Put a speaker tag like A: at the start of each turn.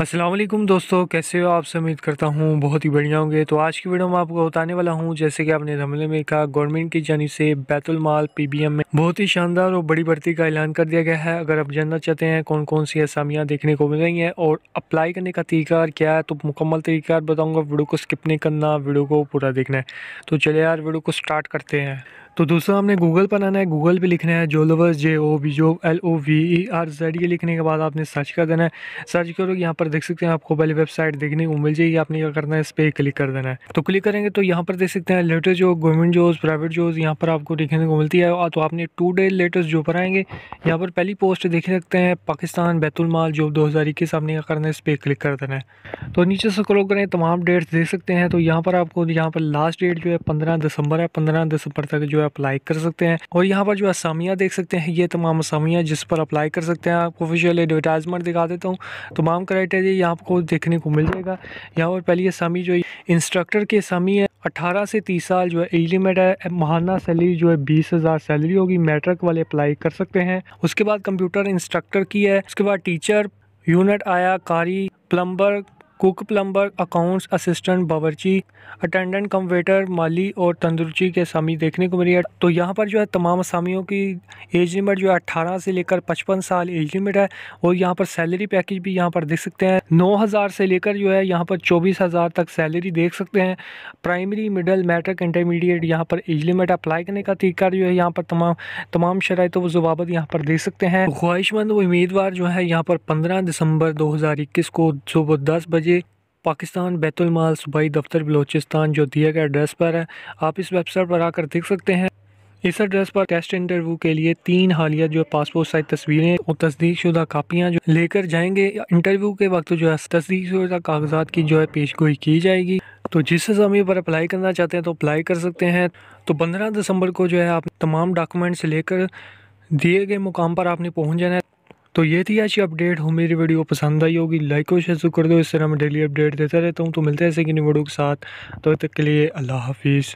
A: असलम दोस्तों कैसे हो आप उम्मीद करता हूँ बहुत ही बढ़िया होंगे तो आज की वीडियो में आपको बताने वाला हूँ जैसे कि आपने हमले में कहा गवर्नमेंट की जानी से बैतुलमाल पीबीएम में बहुत ही शानदार और बड़ी भर्ती का ऐलान कर दिया गया है अगर आप जानना चाहते हैं कौन कौन सी असामियाँ देखने को मिल रही हैं और अप्लाई करने का तरीका क्या है तो मुकम्मल तरीका बताऊँगा वीडियो को स्किप नहीं करना वीडियो को पूरा देखना है तो चले यार वीडियो को स्टार्ट करते हैं तो दूसरा हमने गूगल पर आना है गूगल पे लिखना है जोलोवर्स जे ओ वी जो L O V E R Z ये लिखने के बाद आपने सर्च कर देना है सर्च करो यहाँ पर देख सकते हैं आपको पहले वेबसाइट देखने को मिल जाएगी आपने क्या करना है इस पर क्लिक कर देना है तो क्लिक करेंगे तो यहाँ पर देख सकते हैं लेटेस्ट जो गवर्नमेंट जॉब्स प्राइवेट जॉब यहाँ पर आपको देखने को मिलती है तो आपने टू डे लेटेस्ट जो पर आएंगे यहाँ पर पहली पोस्ट देख सकते हैं पाकिस्तान बैतुलमाल जॉब दो हज़ार इक्कीस आपने क्या करना है इस पर क्लिक कर देना है तो नीचे से क्लोक करें तमाम डेट्स देख सकते हैं तो यहाँ पर आपको यहाँ पर लास्ट डेट जो है पंद्रह दिसंबर है पंद्रह दिसंबर तक जो है है अप्लाई कर सकते हैं और यहाँ पर जो असामियाँ देख सकते हैं ये तमाम असामियाँ जिस पर अप्लाई कर सकते हैं आपको ऑफिशियल एडवर्टाइजमेंट दिखा देता हूँ तमाम क्राइटेरिया यहाँ आपको देखने को मिल जाएगा यहाँ पर पहली असामी जो इंस्ट्रक्टर की असामी है अठारह से तीस साल जो है एलिमेट है महाना सैलरी जो है बीस हज़ार सैलरी होगी मैट्रिक वाले अप्लाई कर सकते हैं उसके बाद कंप्यूटर इंस्ट्रक्टर की है उसके बाद टीचर यूनिट आया कारी plumber cook plumber accounts assistant बावरची अटेंडेंट कम वेटर माली और तंदुरुची के असामी देखने को मिली है तो यहाँ पर जो है तमाम असामियों की एज लिमिट जो है अट्ठारह से लेकर पचपन साल एज लिमिट है और यहाँ पर सैलरी पैकेज भी यहाँ पर देख सकते हैं नौ हज़ार से लेकर जो है यहाँ पर चौबीस हज़ार तक सैलरी देख सकते हैं प्राइमरी मिडल मैट्रिक इंटरमीडिएट यहाँ पर एज लिमिट अप्लाई करने का तरीका जो है यहाँ पर तमाम तमाम शराय तो जवाबत यहाँ पर देख सकते हैं ख्वाहिशमंद उम्मीदवार जो है यहाँ पर पंद्रह दिसंबर दो हज़ार इक्कीस को सुबह दस बजे पाकिस्तान बैतुलमाल सूबाई दफ्तर बलोचिस्तान जो दिए गए एड्रेस पर है आप इस वेबसाइट पर आकर देख सकते हैं इस एड्रेस पर टेस्ट इंटरव्यू के लिए तीन हालिया जो पासपोर्ट साइज तस्वीरें और तस्दीक शुदा कापियाँ जो लेकर जाएंगे इंटरव्यू के वक्त जो है तस्दीक शुदा कागजात की जो है पेश गोई की जाएगी तो जिस असामी पर अप्लाई करना चाहते हैं तो अप्लाई कर सकते हैं तो पंद्रह दिसंबर को जो है आप तमाम डॉक्यूमेंट्स लेकर दिए गए मुकाम पर आपने पहुँच जाना है तो ये थी आज की अपडेट हो मेरी वीडियो पसंद आई होगी लाइक और शेयर कर दो इस तरह मैं डेली अपडेट देता रहता हूँ तो मिलते हैं ऐसे कि वीडियो के साथ तो तक के लिए अल्लाह हाफिज़